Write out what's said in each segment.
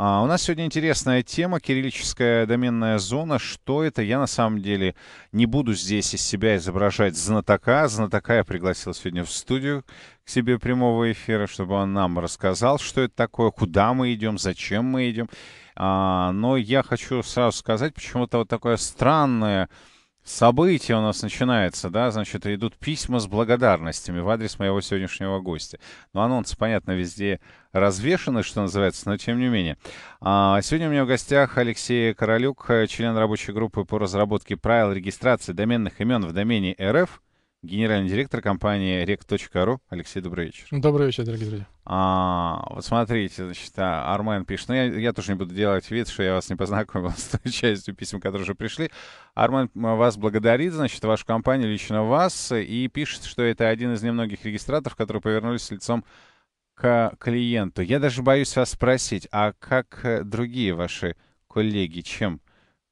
А, у нас сегодня интересная тема, кириллическая доменная зона. Что это? Я на самом деле не буду здесь из себя изображать знатока. Знатока я пригласил сегодня в студию к себе прямого эфира, чтобы он нам рассказал, что это такое, куда мы идем, зачем мы идем. А, но я хочу сразу сказать, почему-то вот такое странное событие у нас начинается, да, значит, идут письма с благодарностями в адрес моего сегодняшнего гостя. Ну, анонсы, понятно, везде развешаны, что называется, но тем не менее. А, сегодня у меня в гостях Алексей Королюк, э, член рабочей группы по разработке правил регистрации доменных имен в домене РФ генеральный директор компании rec.ru. Алексей, добрый вечер. Ну, добрый вечер, дорогие друзья. А, вот смотрите, значит, а, Армен пишет, ну я, я тоже не буду делать вид, что я вас не познакомил с той частью писем, которые уже пришли. Армен вас благодарит, значит, вашу компанию, лично вас, и пишет, что это один из немногих регистраторов, которые повернулись лицом к клиенту. Я даже боюсь вас спросить, а как э, другие ваши коллеги, чем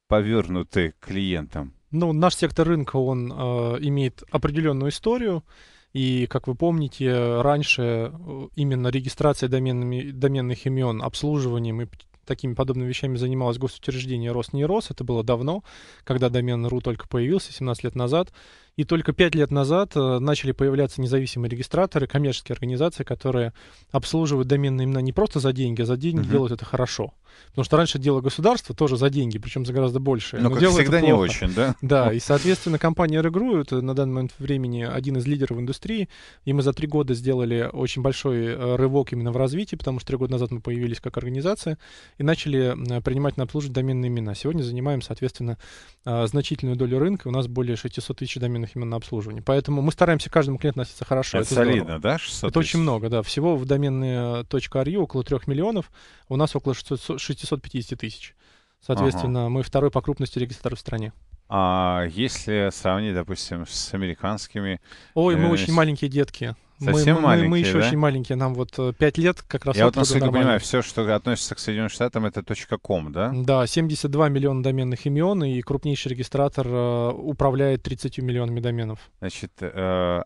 повернуты клиентам? Ну, наш сектор рынка, он э, имеет определенную историю. И, как вы помните, раньше э, именно регистрация доменными, доменных имен, обслуживанием и такими подобными вещами занималось госучреждение Роснерос. Это было давно, когда домен домен.ру только появился, 17 лет назад. И только пять лет назад э, начали появляться независимые регистраторы, коммерческие организации, которые обслуживают доменные имена не просто за деньги, а за деньги угу. делают это хорошо. Потому что раньше дело государства тоже за деньги, причем за гораздо больше. Но, ну, но как всегда, не очень, да? Да, ну. и, соответственно, компания Regroup, на данный момент времени один из лидеров индустрии, и мы за три года сделали очень большой э, рывок именно в развитии, потому что три года назад мы появились как организация и начали принимать на обслуживание доменные имена. Сегодня занимаем, соответственно, э, значительную долю рынка, у нас более 600 тысяч доменов направленных именно на обслуживание. Поэтому мы стараемся каждому клиенту относиться хорошо. Это, это солидно, здорово. да? 600 это очень много, да. Всего в доменные .ru э, около 3 миллионов, у нас около 600, 650 тысяч. Соответственно, ага. мы второй по крупности регистратор в стране. А если сравнить, допустим, с американскими... Ой, мы э, очень маленькие детки. Совсем мы, мы, маленькие, Мы еще да? очень маленькие, нам вот 5 э, лет как раз... Я вот, насколько понимаю, все, что относится к Соединенным Штатам, это .com, да? Да, 72 миллиона доменных имен, и крупнейший регистратор э, управляет 30 миллионами доменов. Значит, э,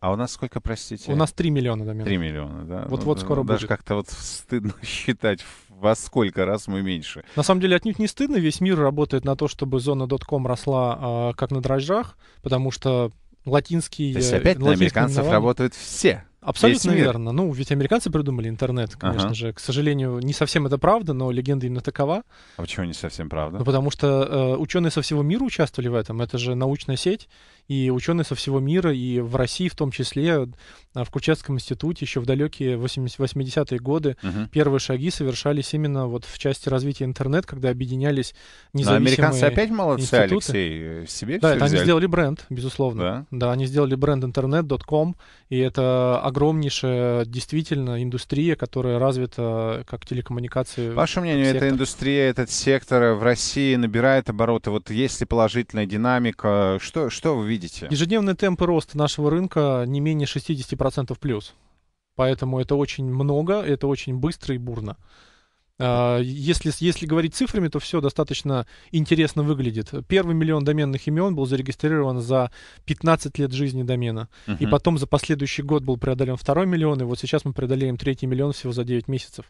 а у нас сколько, простите? У нас 3 миллиона доменов. 3 миллиона, да? Вот-вот ну, ну, скоро даже будет. Даже как-то вот стыдно считать во сколько раз мы меньше. На самом деле отнюдь не стыдно, весь мир работает на то, чтобы зона .com росла э, как на дрожжах, потому что латинский... То есть э, опять на американцев название... работают все. Абсолютно верно. Ну, ведь американцы придумали интернет, конечно ага. же. К сожалению, не совсем это правда, но легенда именно такова. А почему не совсем правда? Ну, потому что э, ученые со всего мира участвовали в этом. Это же научная сеть, и ученые со всего мира, и в России в том числе, э, в Курчатском институте еще в далекие 80-е годы угу. первые шаги совершались именно вот в части развития интернет, когда объединялись независимые Но американцы опять молодцы, институты. Алексей, э, себе Да, это взяли. они сделали бренд, безусловно. Да? да, они сделали бренд интернет.com, и это огромнейшая действительно индустрия, которая развита э, как телекоммуникации. Ваше мнение, эта индустрия, этот сектор в России набирает обороты? Вот есть ли положительная динамика? Что, что вы видите? Ежедневные темпы роста нашего рынка не менее 60% плюс. Поэтому это очень много, это очень быстро и бурно. А, если, если говорить цифрами, то все достаточно интересно выглядит. Первый миллион доменных имен был зарегистрирован за 15 лет жизни домена. Uh-huh. И потом за последующий год был преодолен второй миллион, и вот сейчас мы преодолеем третий миллион всего за 9 месяцев.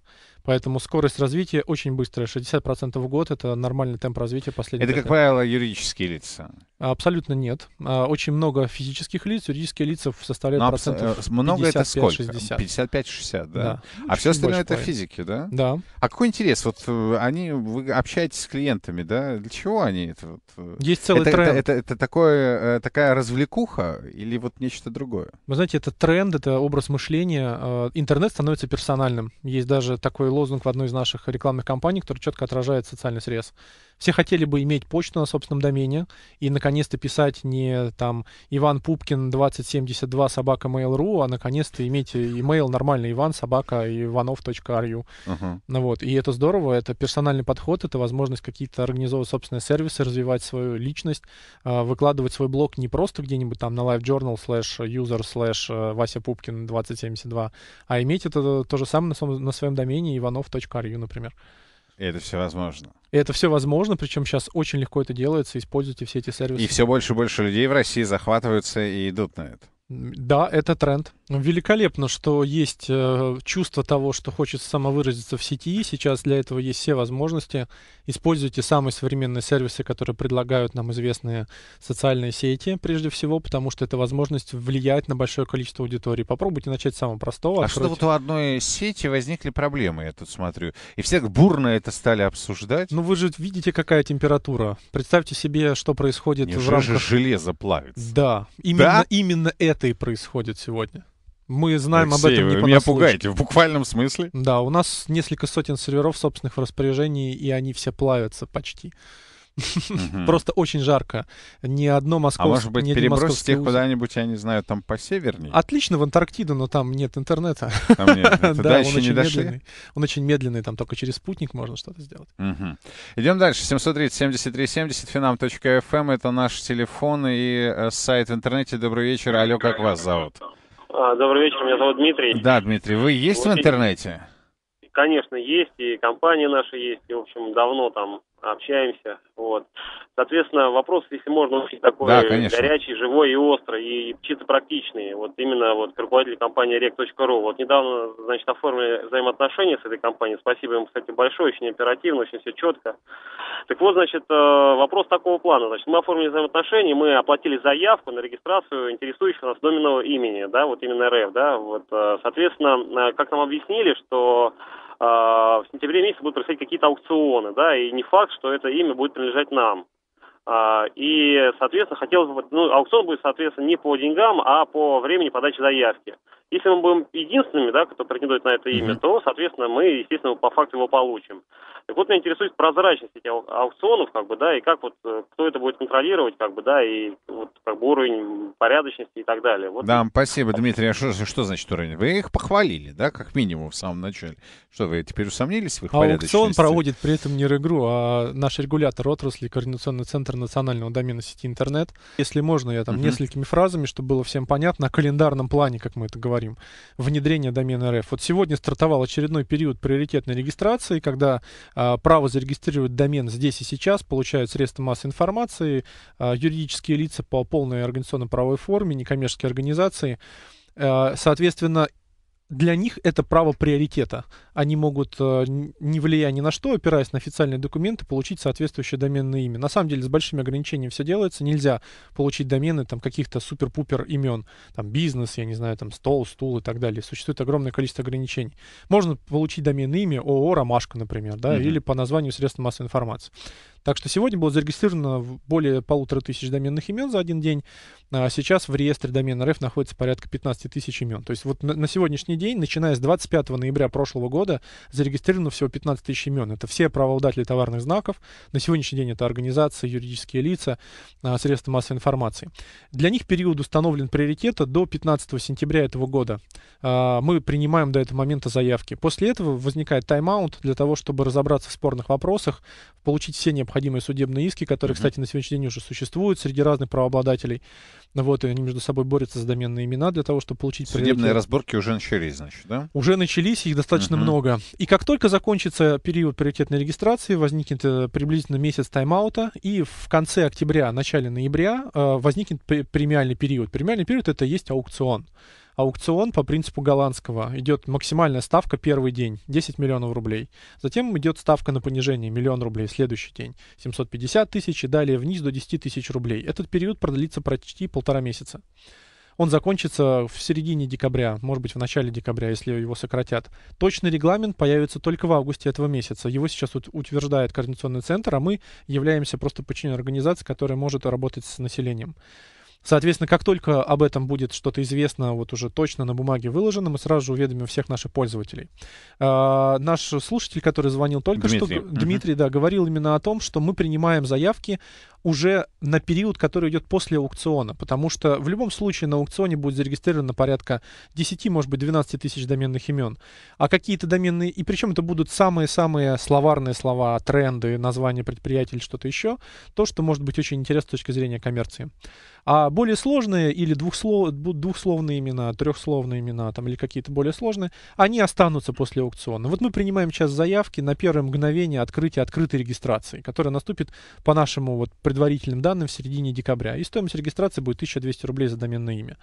Поэтому скорость развития очень быстрая. 60% в год — это нормальный темп развития последних Это, как лет. правило, юридические лица? Абсолютно нет. А, очень много физических лиц, юридические лица составляют Но ну, процентов э, Много 55, это сколько? 60. 55-60, да? да. А все остальное — это физики, да? Да. А какой интерес? Вот э, они, вы общаетесь с клиентами, да? Для чего они это? Вот? Э, Есть целый это, тренд. Это, это, это такое, такая развлекуха или вот нечто другое? Вы знаете, это тренд, это образ мышления. Интернет становится персональным. Есть даже такой лозунг лозунг в одной из наших рекламных кампаний, который четко отражает социальный срез. Все хотели бы иметь почту на собственном домене и, наконец-то, писать не там Иван Пупкин 2072 собака mail.ru, а, наконец-то, иметь имейл нормальный Иван собака иванов.ру. Uh-huh. Ну, вот. И это здорово, это персональный подход, это возможность какие-то организовывать собственные сервисы, развивать свою личность, а, выкладывать свой блог не просто где-нибудь там на Live Journal slash user slash Вася Пупкин 2072, а иметь это то же самое на, своем, на своем домене иванов.ру, например. И это все возможно. И это все возможно, причем сейчас очень легко это делается, используйте все эти сервисы. И все больше и больше людей в России захватываются и идут на это. Да, это тренд. Великолепно, что есть э, чувство того, что хочется самовыразиться в сети. Сейчас для этого есть все возможности. Используйте самые современные сервисы, которые предлагают нам известные социальные сети, прежде всего, потому что это возможность влиять на большое количество аудитории. Попробуйте начать с самого простого. А откройте. что вот у одной сети возникли проблемы, я тут смотрю. И все бурно это стали обсуждать. Ну вы же видите, какая температура. Представьте себе, что происходит Неужели в рамках... же железо плавится? Да. Именно, да? именно это и происходит сегодня. Мы знаем Алексей, об этом не вы меня пугаете, в буквальном смысле. Да, у нас несколько сотен серверов собственных в распоряжении, и они все плавятся почти. Просто очень жарко. Ни одно а московское... А может быть, перебросить их куда-нибудь, я не знаю, там по севернее? Отлично, в Антарктиду, но там нет интернета. Там нет. Туда еще не дошли? Он очень медленный, там только через спутник можно что-то сделать. Идем дальше. 730-73-70, finam.fm. Эм это наш телефон и э, сайт в интернете. Добрый вечер. Алло, как вас зовут? А, добрый вечер, меня зовут Дмитрий. Да, Дмитрий, вы есть вот в интернете? Конечно, есть, и компания наша есть, и, в общем, давно там общаемся. Вот. Соответственно, вопрос, если можно, очень такой да, горячий, живой и острый, и чисто практичный. Вот именно вот руководитель компании rec.ru. Вот недавно, значит, оформили взаимоотношения с этой компанией. Спасибо им, кстати, большое, очень оперативно, очень все четко. Так вот, значит, э, вопрос такого плана. Значит, мы оформили взаимоотношения, мы оплатили заявку на регистрацию интересующего нас доменного имени, да, вот именно РФ, да, вот. Э, соответственно, э, как нам объяснили, что а, в сентябре месяце будут происходить какие-то аукционы, да, и не факт, что это имя будет принадлежать нам. А, и, соответственно, хотелось бы, ну, аукцион будет, соответственно, не по деньгам, а по времени подачи заявки. Если мы будем единственными, да, кто претендует на это имя, mm-hmm. то, соответственно, мы, естественно, по факту его получим. Так вот, меня интересует прозрачность этих аукционов, как бы, да, и как вот, э, кто это будет контролировать, как бы, да, и вот, как бы, уровень порядочности и так далее. Вот. Да, спасибо, Дмитрий. А что, что значит уровень? Вы их похвалили, да, как минимум в самом начале. Что, вы теперь усомнились в их а порядочности? Аукцион проводит при этом не Регру, а наш регулятор отрасли, Координационный центр национального домена сети интернет. Если можно, я там угу. несколькими фразами, чтобы было всем понятно, о календарном плане, как мы это говорим, внедрение домена РФ. Вот сегодня стартовал очередной период приоритетной регистрации, когда а, право зарегистрировать домен здесь и сейчас, получают средства массовой информации, а, юридические лица по полной организационно-правовой форме, некоммерческие организации. А, соответственно, для них это право приоритета они могут, э, не влияя ни на что, опираясь на официальные документы, получить соответствующее доменное имя. На самом деле, с большими ограничениями все делается. Нельзя получить домены там, каких-то супер-пупер имен. Там бизнес, я не знаю, там стол, стул и так далее. Существует огромное количество ограничений. Можно получить доменное имя ООО «Ромашка», например, да, mm-hmm. или по названию средств массовой информации. Так что сегодня было зарегистрировано более полутора тысяч доменных имен за один день. А сейчас в реестре домен РФ находится порядка 15 тысяч имен. То есть вот на, на сегодняшний день, начиная с 25 ноября прошлого года, года зарегистрировано всего 15 тысяч имен. Это все правообладатели товарных знаков. На сегодняшний день это организации, юридические лица, а, средства массовой информации. Для них период установлен приоритета до 15 сентября этого года. А, мы принимаем до этого момента заявки. После этого возникает тайм-аут для того, чтобы разобраться в спорных вопросах, получить все необходимые судебные иски, которые, кстати, на сегодняшний день уже существуют среди разных правообладателей. Ну вот, и они между собой борются за доменные имена для того, чтобы получить... Судебные приоритет. разборки уже начались, значит, да? Уже начались, их достаточно угу. много. И как только закончится период приоритетной регистрации, возникнет э, приблизительно месяц тайм-аута, и в конце октября, начале ноября э, возникнет премиальный период. Премиальный период — это есть аукцион аукцион по принципу голландского. Идет максимальная ставка первый день, 10 миллионов рублей. Затем идет ставка на понижение, миллион рублей, следующий день, 750 тысяч и далее вниз до 10 тысяч рублей. Этот период продлится почти полтора месяца. Он закончится в середине декабря, может быть, в начале декабря, если его сократят. Точный регламент появится только в августе этого месяца. Его сейчас утверждает Координационный центр, а мы являемся просто подчиненной организацией, которая может работать с населением. Соответственно, как только об этом будет что-то известно, вот уже точно на бумаге выложено, мы сразу же уведомим всех наших пользователей. Э, наш слушатель, который звонил только Дмитрий. что, угу. Дмитрий, да, говорил именно о том, что мы принимаем заявки уже на период, который идет после аукциона, потому что в любом случае на аукционе будет зарегистрировано порядка 10, может быть, 12 тысяч доменных имен. А какие-то доменные, и причем это будут самые-самые словарные слова, тренды, названия предприятий или что-то еще, то, что может быть очень интересно с точки зрения коммерции. А более сложные или двухслов, двухсловные имена, трехсловные имена там, или какие-то более сложные, они останутся после аукциона. Вот мы принимаем сейчас заявки на первое мгновение открытия открытой регистрации, которая наступит по нашему вот, предварительным данным в середине декабря. И стоимость регистрации будет 1200 рублей за доменное имя.